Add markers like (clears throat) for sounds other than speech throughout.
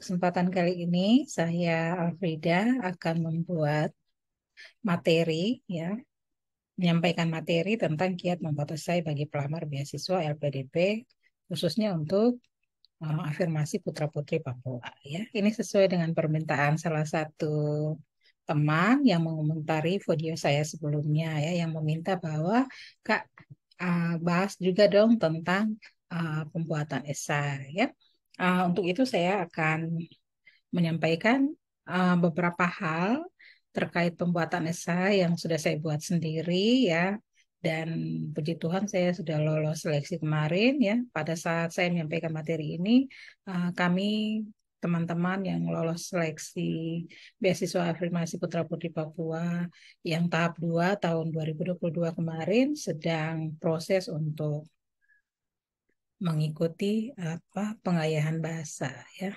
kesempatan kali ini saya Alfreda akan membuat materi ya menyampaikan materi tentang kiat membuat esai bagi pelamar beasiswa LPDP khususnya untuk uh, afirmasi putra-putri Papua ya. Ini sesuai dengan permintaan salah satu teman yang mengomentari video saya sebelumnya ya yang meminta bahwa Kak uh, bahas juga dong tentang uh, pembuatan esai ya. Uh, untuk itu saya akan menyampaikan uh, beberapa hal terkait pembuatan esai yang sudah saya buat sendiri ya dan puji Tuhan saya sudah lolos seleksi kemarin ya pada saat saya menyampaikan materi ini uh, kami teman-teman yang lolos seleksi beasiswa afirmasi putra putri Papua yang tahap 2 tahun 2022 kemarin sedang proses untuk mengikuti apa pengayahan bahasa ya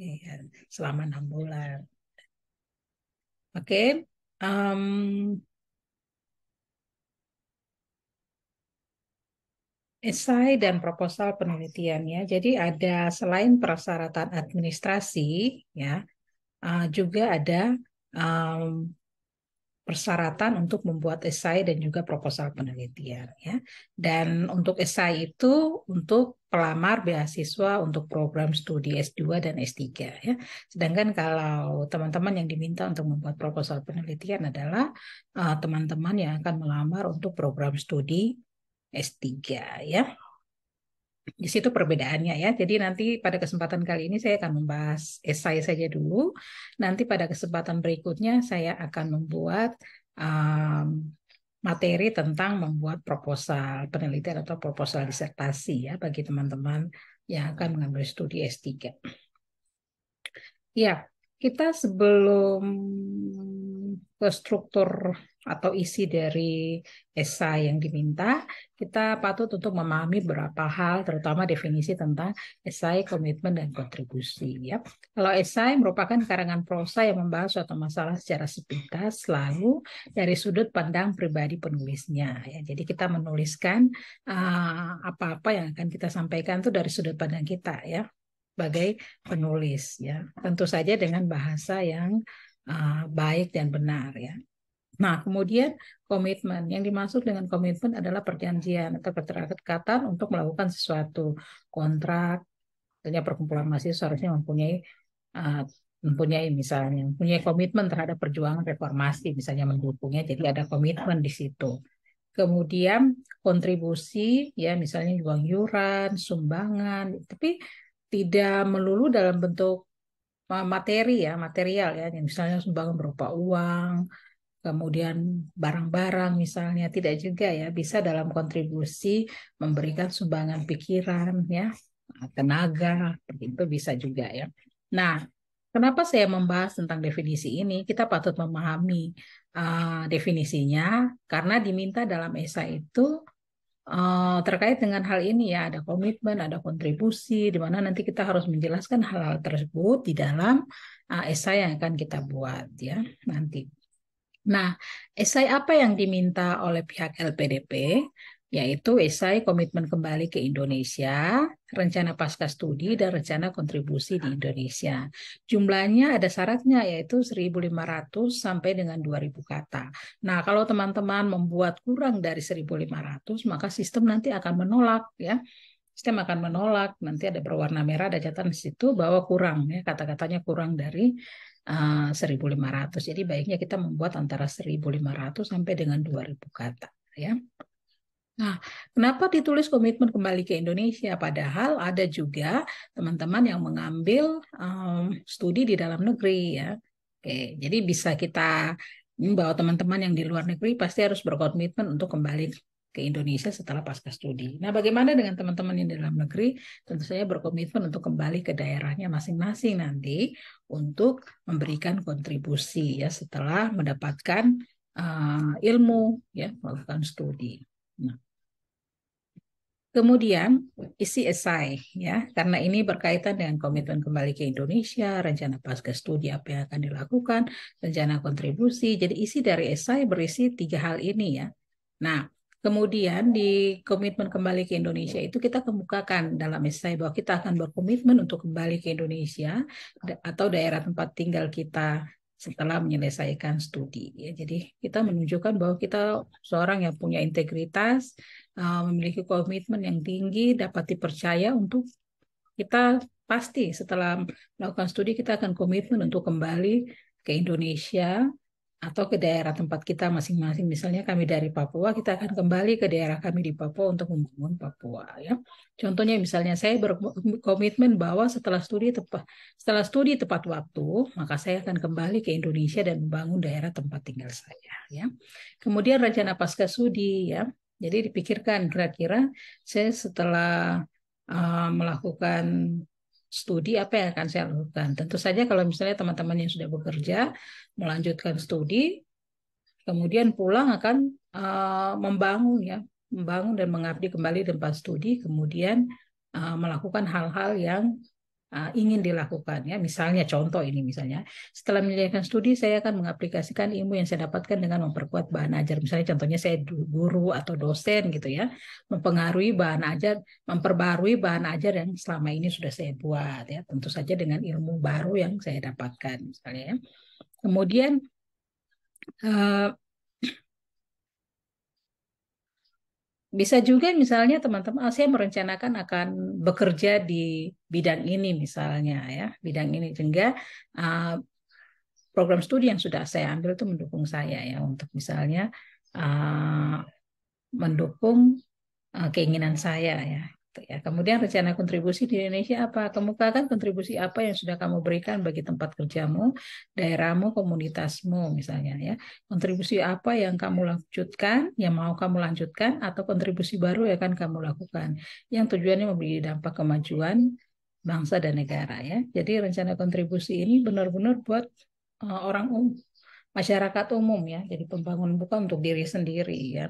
iya, selama enam bulan. Oke, okay. um, esai dan proposal penelitiannya. Jadi ada selain persyaratan administrasi ya, uh, juga ada um, persyaratan untuk membuat esai dan juga proposal penelitian ya. Dan untuk esai itu untuk pelamar beasiswa untuk program studi S2 dan S3 ya. Sedangkan kalau teman-teman yang diminta untuk membuat proposal penelitian adalah eh, teman-teman uh, yang akan melamar untuk program studi S3 ya di situ perbedaannya ya. Jadi nanti pada kesempatan kali ini saya akan membahas esai saja dulu. Nanti pada kesempatan berikutnya saya akan membuat um, materi tentang membuat proposal penelitian atau proposal disertasi ya bagi teman-teman yang akan mengambil studi S3. Ya, kita sebelum ke struktur atau isi dari esai yang diminta, kita patut untuk memahami beberapa hal, terutama definisi tentang esai, komitmen, dan kontribusi. Ya. Kalau esai merupakan karangan prosa yang membahas suatu masalah secara sepintas, selalu dari sudut pandang pribadi penulisnya. Ya. Jadi kita menuliskan eh, apa-apa uh, yang akan kita sampaikan itu dari sudut pandang kita ya sebagai penulis ya tentu saja dengan bahasa yang uh, baik dan benar ya Nah, kemudian komitmen. Yang dimaksud dengan komitmen adalah perjanjian atau keterikatan untuk melakukan sesuatu. Kontrak, misalnya perkumpulan mahasiswa seharusnya mempunyai uh, mempunyai misalnya mempunyai komitmen terhadap perjuangan reformasi misalnya mendukungnya jadi ada komitmen di situ kemudian kontribusi ya misalnya uang yuran sumbangan tapi tidak melulu dalam bentuk eh, materi ya material ya misalnya sumbangan berupa uang kemudian barang-barang misalnya tidak juga ya bisa dalam kontribusi memberikan sumbangan pikiran ya tenaga begitu bisa juga ya nah kenapa saya membahas tentang definisi ini kita patut memahami uh, definisinya karena diminta dalam esai itu uh, terkait dengan hal ini ya ada komitmen ada kontribusi di mana nanti kita harus menjelaskan hal-hal tersebut di dalam uh, esai yang akan kita buat ya nanti Nah, esai apa yang diminta oleh pihak LPDP? Yaitu esai komitmen kembali ke Indonesia, rencana pasca studi, dan rencana kontribusi di Indonesia. Jumlahnya ada syaratnya yaitu 1.500 sampai dengan 2.000 kata. Nah, kalau teman-teman membuat kurang dari 1.500, maka sistem nanti akan menolak ya sistem akan menolak nanti ada berwarna merah ada catatan di situ bahwa kurang ya kata-katanya kurang dari uh, eh, 1500 jadi baiknya kita membuat antara 1500 sampai dengan 2000 kata ya Nah, kenapa ditulis komitmen kembali ke Indonesia? Padahal ada juga teman-teman yang mengambil um, studi di dalam negeri ya. Oke, jadi bisa kita bahwa teman-teman yang di luar negeri pasti harus berkomitmen untuk kembali ke Indonesia setelah pasca studi. Nah, bagaimana dengan teman-teman yang di dalam negeri? Tentu saya berkomitmen untuk kembali ke daerahnya masing-masing nanti untuk memberikan kontribusi ya setelah mendapatkan uh, ilmu ya melakukan studi. Nah. Kemudian isi esai ya karena ini berkaitan dengan komitmen kembali ke Indonesia, rencana pasca studi apa yang akan dilakukan, rencana kontribusi. Jadi isi dari esai berisi tiga hal ini ya. Nah, Kemudian di komitmen kembali ke Indonesia itu kita kemukakan dalam esai bahwa kita akan berkomitmen untuk kembali ke Indonesia atau daerah tempat tinggal kita setelah menyelesaikan studi. Ya, jadi kita menunjukkan bahwa kita seorang yang punya integritas, eh, memiliki komitmen yang tinggi, dapat dipercaya untuk kita pasti setelah melakukan studi kita akan komitmen untuk kembali ke Indonesia atau ke daerah tempat kita masing-masing. Misalnya kami dari Papua, kita akan kembali ke daerah kami di Papua untuk membangun Papua. Ya. Contohnya misalnya saya berkomitmen bahwa setelah studi tepat setelah studi tepat waktu, maka saya akan kembali ke Indonesia dan membangun daerah tempat tinggal saya. Ya. Kemudian rencana pasca studi, ya. Jadi dipikirkan kira-kira saya setelah uh, melakukan studi apa yang akan saya lakukan. Tentu saja kalau misalnya teman-teman yang sudah bekerja melanjutkan studi, kemudian pulang akan uh, membangun ya, membangun dan mengabdi kembali tempat studi, kemudian uh, melakukan hal-hal yang Eh, ingin dilakukan ya misalnya contoh ini misalnya setelah menyelesaikan studi saya akan mengaplikasikan ilmu yang saya dapatkan dengan memperkuat bahan ajar misalnya contohnya saya guru atau dosen gitu ya mempengaruhi bahan ajar memperbarui bahan ajar yang selama ini sudah saya buat ya tentu saja dengan ilmu baru yang saya dapatkan misalnya ya. kemudian eh, bisa juga misalnya teman-teman oh, saya merencanakan akan bekerja di bidang ini misalnya ya bidang ini sehingga uh, program studi yang sudah saya ambil itu mendukung saya ya untuk misalnya uh, mendukung uh, keinginan saya ya Gitu ya. Kemudian rencana kontribusi di Indonesia apa? Kemukakan kontribusi apa yang sudah kamu berikan bagi tempat kerjamu, daerahmu, komunitasmu misalnya ya. Kontribusi apa yang kamu lanjutkan, yang mau kamu lanjutkan atau kontribusi baru yang akan kamu lakukan yang tujuannya memberi dampak kemajuan bangsa dan negara ya. Jadi rencana kontribusi ini benar-benar buat eh, orang umum masyarakat umum ya. Jadi pembangun bukan untuk diri sendiri ya.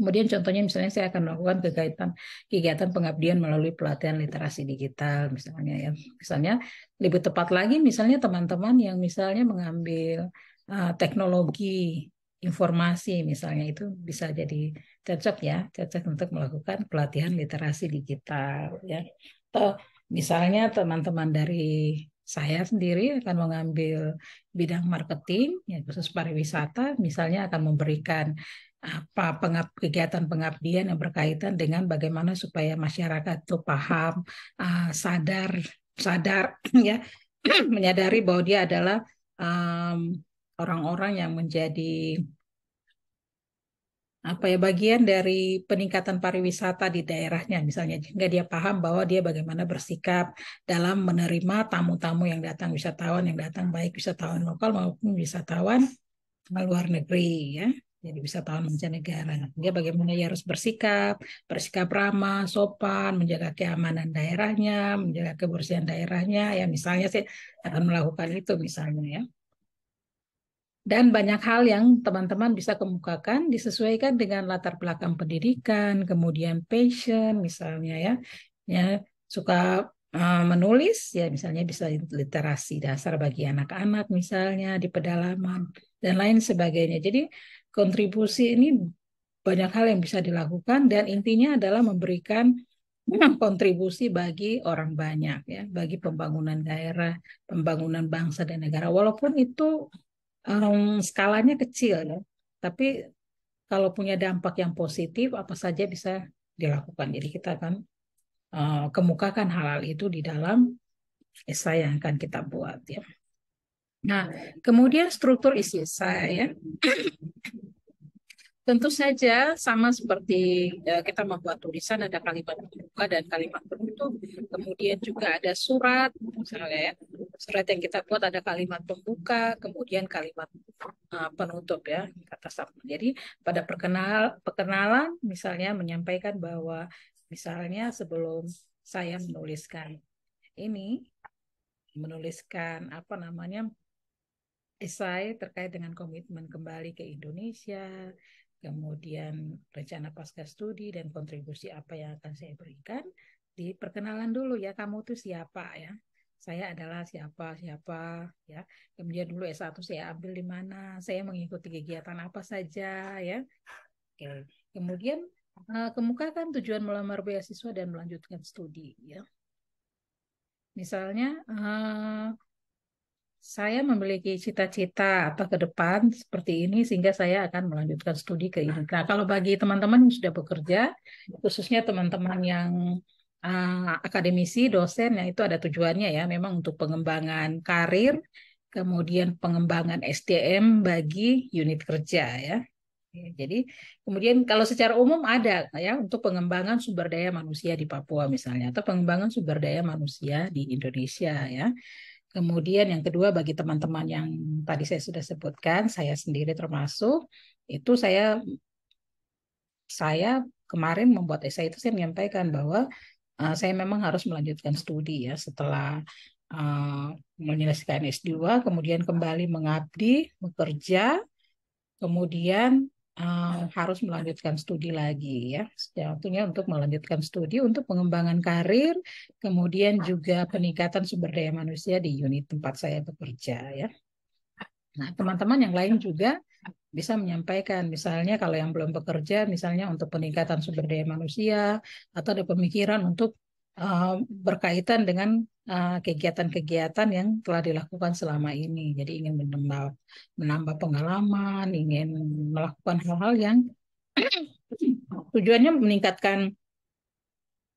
Kemudian contohnya misalnya saya akan melakukan kegiatan kegiatan pengabdian melalui pelatihan literasi digital misalnya ya. Misalnya lebih tepat lagi misalnya teman-teman yang misalnya mengambil uh, teknologi informasi misalnya itu bisa jadi cocok ya, cocok untuk melakukan pelatihan literasi digital ya. Atau misalnya teman-teman dari saya sendiri akan mengambil bidang marketing, ya, khusus pariwisata, misalnya akan memberikan apa pengab, kegiatan pengabdian yang berkaitan dengan bagaimana supaya masyarakat itu paham, uh, sadar, sadar (clears throat) ya, (clears throat) menyadari bahwa dia adalah orang orang-orang yang menjadi apa ya bagian dari peningkatan pariwisata di daerahnya misalnya sehingga dia paham bahwa dia bagaimana bersikap dalam menerima tamu-tamu yang datang wisatawan yang datang baik wisatawan lokal maupun wisatawan luar negeri ya jadi bisa paham mancanegara. Iya. Dia bagaimana ia harus bersikap, bersikap ramah, sopan, menjaga keamanan daerahnya, menjaga kebersihan daerahnya. Ya misalnya sih akan melakukan itu misalnya ya. Dan banyak hal yang teman-teman bisa kemukakan disesuaikan dengan latar belakang pendidikan, kemudian passion misalnya ya. Ya suka eh, menulis ya misalnya bisa literasi dasar bagi anak-anak misalnya di pedalaman dan lain sebagainya. Jadi kontribusi ini banyak hal yang bisa dilakukan dan intinya adalah memberikan kontribusi bagi orang banyak ya, bagi pembangunan daerah, pembangunan bangsa dan negara. Walaupun itu um, skalanya kecil ya, tapi kalau punya dampak yang positif apa saja bisa dilakukan. Jadi kita akan uh, kemukakan hal-hal itu di dalam esai yang akan kita buat ya. Nah, kemudian struktur isi saya ya. Tentu saja sama seperti ya, kita membuat tulisan ada kalimat pembuka dan kalimat penutup, kemudian juga ada surat misalnya ya. Surat yang kita buat ada kalimat pembuka, kemudian kalimat uh, penutup ya kata sama. Jadi pada perkenal perkenalan misalnya menyampaikan bahwa misalnya sebelum saya menuliskan ini menuliskan apa namanya esai terkait dengan komitmen kembali ke Indonesia kemudian rencana pasca studi dan kontribusi apa yang akan saya berikan. Di perkenalan dulu ya, kamu tuh siapa ya. Saya adalah siapa, siapa ya. Kemudian dulu S1 saya ambil di mana, saya mengikuti kegiatan apa saja ya. Oke. Kemudian eh, kemukakan tujuan melamar beasiswa dan melanjutkan studi ya. Misalnya eh, saya memiliki cita-cita apa ke depan seperti ini sehingga saya akan melanjutkan studi ke ini. Nah, kalau bagi teman-teman yang sudah bekerja, khususnya teman-teman yang uh, akademisi, dosen, ya itu ada tujuannya ya, memang untuk pengembangan karir, kemudian pengembangan SDM bagi unit kerja ya. Jadi kemudian kalau secara umum ada ya untuk pengembangan sumber daya manusia di Papua misalnya atau pengembangan sumber daya manusia di Indonesia ya. Kemudian yang kedua bagi teman-teman yang tadi saya sudah sebutkan, saya sendiri termasuk, itu saya saya kemarin membuat esai itu saya menyampaikan bahwa uh, saya memang harus melanjutkan studi ya setelah uh, menyelesaikan S2, kemudian kembali mengabdi, bekerja, kemudian uh, harus melanjutkan studi lagi ya. Tentunya untuk melanjutkan studi untuk pengembangan karir, kemudian juga peningkatan sumber daya manusia di unit tempat saya bekerja ya. Nah, teman-teman yang lain juga bisa menyampaikan misalnya kalau yang belum bekerja misalnya untuk peningkatan sumber daya manusia atau ada pemikiran untuk uh, berkaitan dengan eh, kegiatan-kegiatan uh, yang telah dilakukan selama ini. Jadi ingin menambah menambah pengalaman, ingin melakukan hal-hal yang (clears throat) tujuannya meningkatkan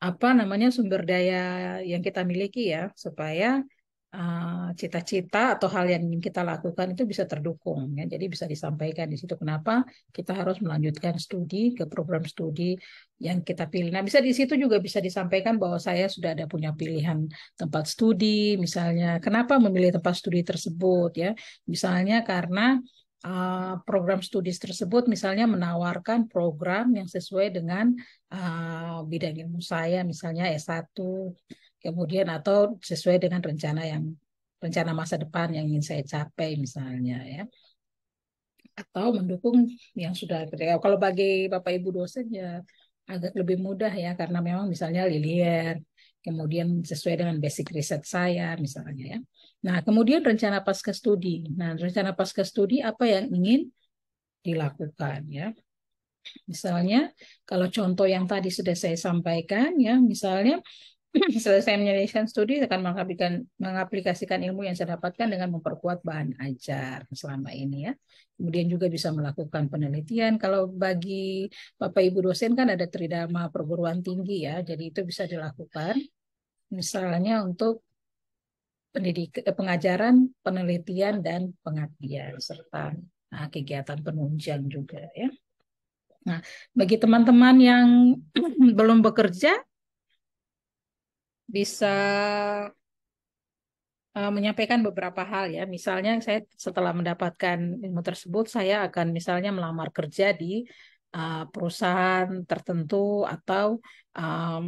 apa namanya sumber daya yang kita miliki ya supaya Eh, cita-cita uh, atau hal yang ingin kita lakukan itu bisa terdukung ya. Jadi bisa disampaikan di situ kenapa kita harus melanjutkan studi ke program studi yang kita pilih. Nah, bisa di situ juga bisa disampaikan bahwa saya sudah ada punya pilihan tempat studi misalnya. Kenapa memilih tempat studi tersebut ya? Misalnya karena eh, program studi tersebut misalnya menawarkan program yang sesuai dengan uh, bidang ilmu saya misalnya S1 kemudian atau sesuai dengan rencana yang rencana masa depan yang ingin saya capai misalnya ya atau mendukung yang sudah kerja. Kalau bagi Bapak Ibu dosen ya agak lebih mudah ya karena memang misalnya linear kemudian sesuai dengan basic riset saya misalnya ya. Nah, kemudian rencana pasca studi. Nah, rencana pasca studi apa yang ingin dilakukan ya. Misalnya kalau contoh yang tadi sudah saya sampaikan ya, misalnya (clears throat) Selesai menyelesaikan studi akan mengaplikasikan, mengaplikasikan ilmu yang saya dapatkan dengan memperkuat bahan ajar selama ini ya. Kemudian juga bisa melakukan penelitian. Kalau bagi Bapak Ibu dosen kan ada tridharma perguruan tinggi ya. Jadi itu bisa dilakukan misalnya untuk pendidik pengajaran, penelitian dan pengabdian serta nah, kegiatan penunjang juga ya. Nah, bagi teman-teman yang (clears throat) belum bekerja bisa uh, menyampaikan beberapa hal ya. Misalnya saya setelah mendapatkan ilmu tersebut saya akan misalnya melamar kerja di uh, perusahaan tertentu atau um,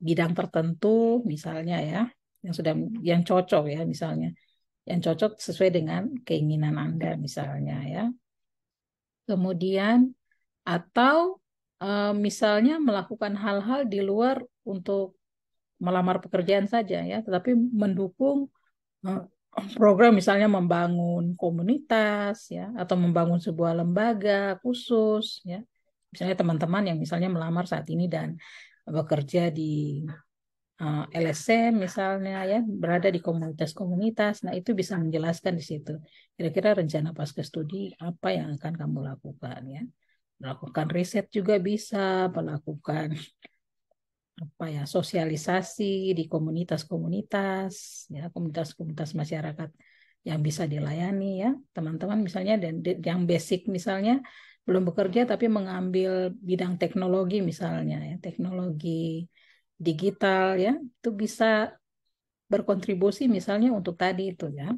bidang tertentu misalnya ya yang sudah yang cocok ya misalnya yang cocok sesuai dengan keinginan Anda misalnya ya. Kemudian atau uh, misalnya melakukan hal-hal di luar untuk melamar pekerjaan saja ya, tetapi mendukung eh, program misalnya membangun komunitas ya atau membangun sebuah lembaga khusus ya. Misalnya teman-teman yang misalnya melamar saat ini dan bekerja di eh, LSM misalnya ya berada di komunitas-komunitas. Nah, itu bisa menjelaskan di situ. Kira-kira rencana pasca studi apa yang akan kamu lakukan ya. Melakukan riset juga bisa, melakukan apa ya sosialisasi di komunitas-komunitas ya komunitas-komunitas masyarakat yang bisa dilayani ya teman-teman misalnya dan yang basic misalnya belum bekerja tapi mengambil bidang teknologi misalnya ya teknologi digital ya itu bisa berkontribusi misalnya untuk tadi itu ya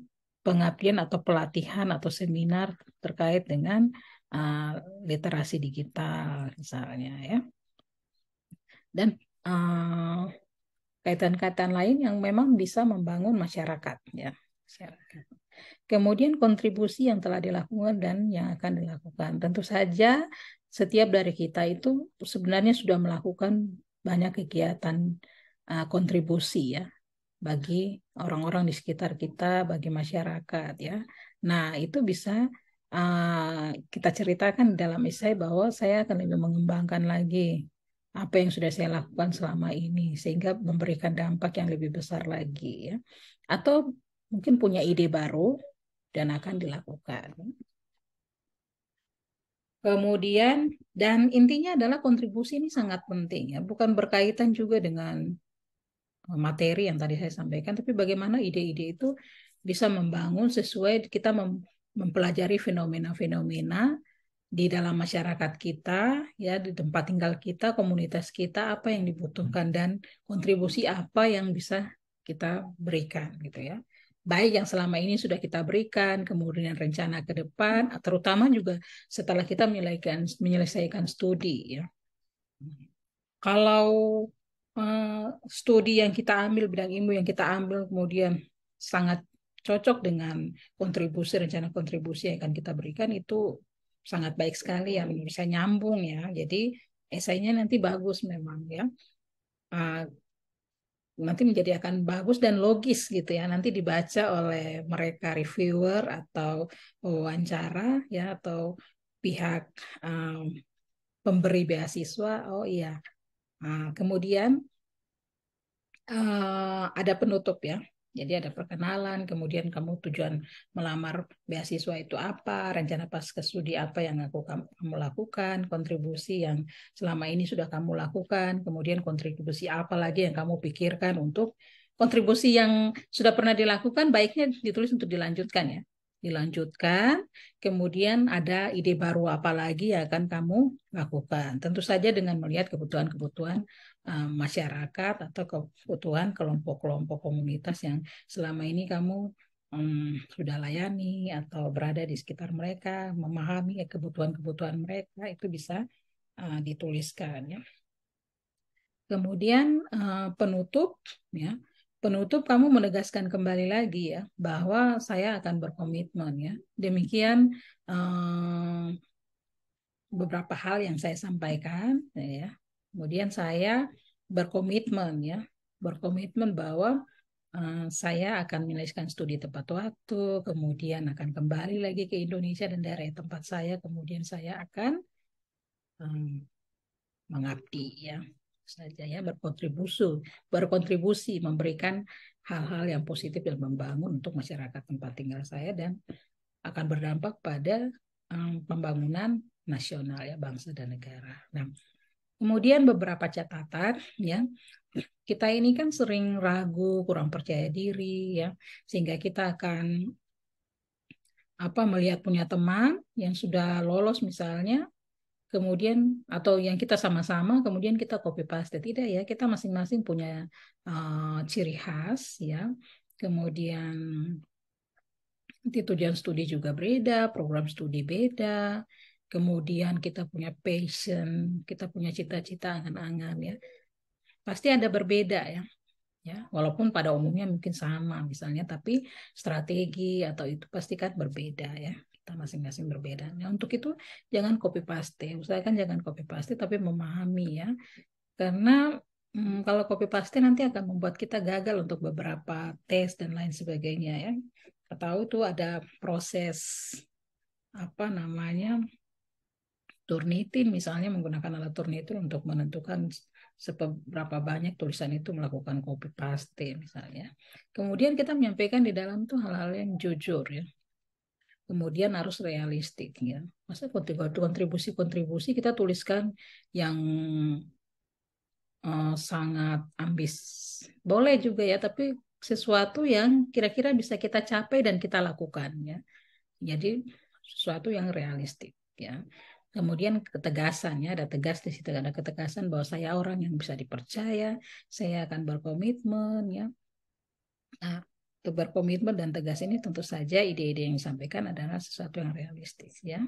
pengabdian atau pelatihan atau seminar terkait dengan uh, literasi digital misalnya ya dan Eh, kaitan-kaitan lain yang memang bisa membangun masyarakat ya masyarakat. Kemudian kontribusi yang telah dilakukan dan yang akan dilakukan. Tentu saja setiap dari kita itu sebenarnya sudah melakukan banyak kegiatan uh, kontribusi ya bagi orang-orang di sekitar kita, bagi masyarakat ya. Nah, itu bisa uh, kita ceritakan dalam esai bahwa saya akan lebih mengembangkan lagi apa yang sudah saya lakukan selama ini sehingga memberikan dampak yang lebih besar lagi ya. Atau mungkin punya ide baru dan akan dilakukan. Kemudian dan intinya adalah kontribusi ini sangat penting ya, bukan berkaitan juga dengan e, materi yang tadi saya sampaikan, tapi bagaimana ide-ide itu bisa membangun sesuai kita mempelajari fenomena-fenomena di dalam masyarakat kita, ya di tempat tinggal kita, komunitas kita, apa yang dibutuhkan hmm. dan kontribusi apa yang bisa kita berikan gitu ya. Baik yang selama ini sudah kita berikan, kemudian rencana ke depan, terutama juga setelah kita menyelesaikan menyelesaikan studi ya. Kalau uh, studi yang kita ambil bidang ilmu yang kita ambil kemudian sangat cocok dengan kontribusi rencana kontribusi yang akan kita berikan itu sangat baik sekali ya menurut hmm. nyambung ya jadi esainya nanti bagus memang ya uh, nanti menjadi akan bagus dan logis gitu ya nanti dibaca oleh mereka reviewer atau wawancara ya atau pihak um, pemberi beasiswa oh iya uh, kemudian uh, ada penutup ya jadi ada perkenalan, kemudian kamu tujuan melamar beasiswa itu apa, rencana pas ke studi apa yang aku kamu lakukan, kontribusi yang selama ini sudah kamu lakukan, kemudian kontribusi apa lagi yang kamu pikirkan untuk kontribusi yang sudah pernah dilakukan baiknya ditulis untuk dilanjutkan ya. Dilanjutkan, kemudian ada ide baru apa lagi yang akan kamu lakukan. Tentu saja dengan melihat kebutuhan-kebutuhan Eh, masyarakat atau kebutuhan kelompok-kelompok komunitas yang selama ini kamu um, sudah layani atau berada di sekitar mereka, memahami eh, kebutuhan-kebutuhan mereka itu bisa uh, dituliskan ya. Kemudian uh, penutup ya. Penutup kamu menegaskan kembali lagi ya bahwa saya akan berkomitmen ya. Demikian uh, beberapa hal yang saya sampaikan ya Kemudian saya berkomitmen ya, berkomitmen bahwa uh, saya akan menyelesaikan studi tepat waktu, kemudian akan kembali lagi ke Indonesia dan daerah tempat saya, kemudian saya akan um, mengabdi ya saja ya berkontribusi berkontribusi memberikan hal-hal yang positif dan membangun untuk masyarakat tempat tinggal saya dan akan berdampak pada um, pembangunan nasional ya bangsa dan negara. Nah, Kemudian beberapa catatan ya. Kita ini kan sering ragu, kurang percaya diri ya, sehingga kita akan apa melihat punya teman yang sudah lolos misalnya kemudian atau yang kita sama-sama kemudian kita copy paste tidak ya kita masing-masing punya uh, ciri khas ya kemudian nanti tujuan studi juga beda program studi beda kemudian kita punya passion, kita punya cita-cita angan-angan ya. Pasti ada berbeda ya. Ya, walaupun pada umumnya mungkin sama misalnya tapi strategi atau itu pasti kan berbeda ya. Kita masing-masing berbeda. Nah, untuk itu jangan copy paste. Usahakan jangan copy paste tapi memahami ya. Karena hmm, kalau copy paste nanti akan membuat kita gagal untuk beberapa tes dan lain sebagainya ya. Atau itu ada proses apa namanya Turnitin misalnya menggunakan alat Turnitin untuk menentukan seberapa banyak tulisan itu melakukan copy paste misalnya. Kemudian kita menyampaikan di dalam tuh hal-hal yang jujur ya. Kemudian harus realistik ya. Masa kontribusi-kontribusi kita tuliskan yang uh, sangat ambis. Boleh juga ya, tapi sesuatu yang kira-kira bisa kita capai dan kita lakukan ya. Jadi sesuatu yang realistik ya. Kemudian ketegasannya ada tegas di situ ada ketegasan bahwa saya orang yang bisa dipercaya, saya akan berkomitmen ya. Nah, berkomitmen dan tegas ini tentu saja ide-ide yang disampaikan adalah sesuatu yang realistis ya,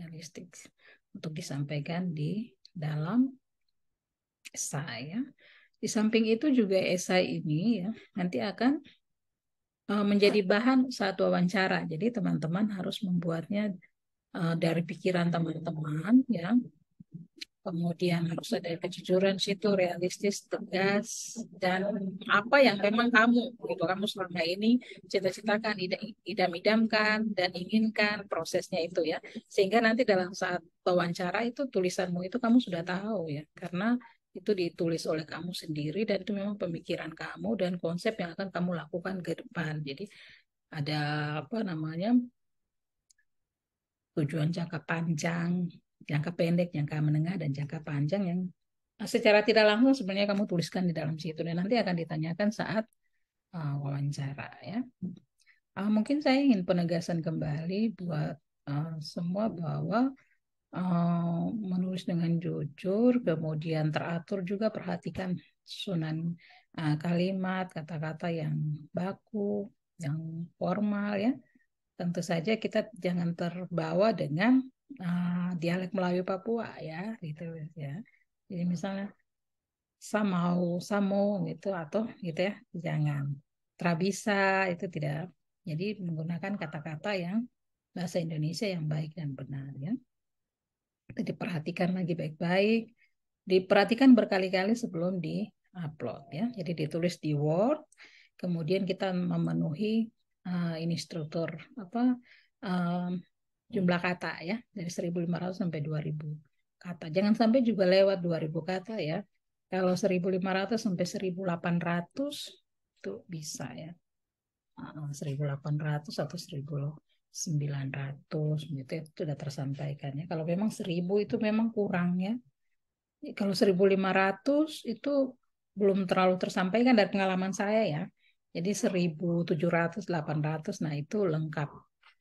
realistis untuk disampaikan di dalam esai ya. Di samping itu juga esai ini ya nanti akan eh, menjadi bahan saat wawancara. Jadi teman-teman harus membuatnya Eh, dari pikiran teman-teman ya kemudian harus ada kejujuran situ realistis tegas dan apa yang memang kamu gitu kamu selama ini cita-citakan idam-idamkan dan inginkan prosesnya itu ya sehingga nanti dalam saat wawancara itu tulisanmu itu kamu sudah tahu ya karena itu ditulis oleh kamu sendiri dan itu memang pemikiran kamu dan konsep yang akan kamu lakukan ke depan jadi ada apa namanya tujuan jangka panjang, jangka pendek, jangka menengah, dan jangka panjang yang eh, secara tidak langsung sebenarnya kamu tuliskan di dalam situ dan nanti akan ditanyakan saat uh, wawancara ya. Uh, mungkin saya ingin penegasan kembali buat uh, semua bahwa menulis dengan jujur, kemudian teratur juga perhatikan sunan kalimat, kata-kata yang baku, yang formal ya tentu saja kita jangan terbawa dengan uh, dialek Melayu Papua ya gitu ya jadi misalnya samau samo gitu atau gitu ya jangan trabisa itu tidak jadi menggunakan kata-kata yang bahasa Indonesia yang baik dan benar ya itu diperhatikan lagi baik-baik diperhatikan berkali-kali sebelum di upload ya jadi ditulis di Word kemudian kita memenuhi uh, eh, ini struktur apa um, jumlah kata ya dari 1.500 sampai 2.000 kata. Jangan sampai juga lewat 2.000 kata ya. Kalau 1.500 sampai 1.800 itu bisa ya. 1.800 atau 1.900 gitu ya, itu sudah tersampaikan ya. Kalau memang 1.000 itu memang kurangnya. Kalau 1.500 itu belum terlalu tersampaikan dari pengalaman saya ya jadi 1.700, 800, nah itu lengkap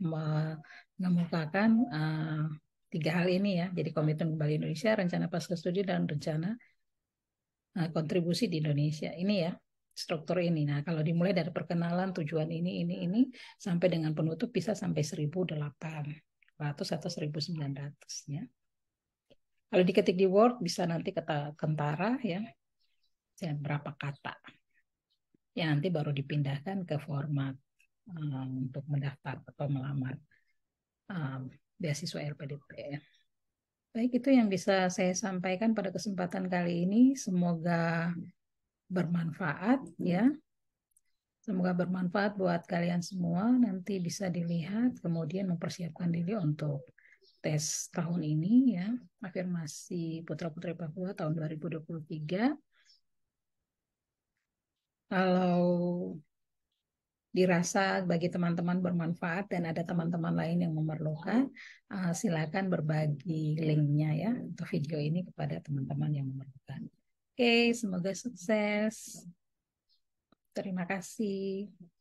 mengemukakan uh, tiga hal ini ya. Jadi komitmen kembali Indonesia, rencana pasca studi dan rencana uh, kontribusi di Indonesia. Ini ya struktur ini. Nah, kalau dimulai dari perkenalan tujuan ini ini ini sampai dengan penutup bisa sampai 1.800 atau 1.900 ya. Kalau diketik di Word bisa nanti kata kentara ya. Dan berapa kata ya nanti baru dipindahkan ke format um, untuk mendaftar atau melamar um, beasiswa LPDP. Baik, itu yang bisa saya sampaikan pada kesempatan kali ini. Semoga bermanfaat ya. Semoga bermanfaat buat kalian semua. Nanti bisa dilihat, kemudian mempersiapkan diri untuk tes tahun ini ya, afirmasi putra-putri Papua tahun 2023 kalau dirasa bagi teman-teman bermanfaat dan ada teman-teman lain yang memerlukan, uh, silakan berbagi linknya ya untuk video ini kepada teman-teman yang memerlukan. Oke, okay, semoga sukses. Terima kasih.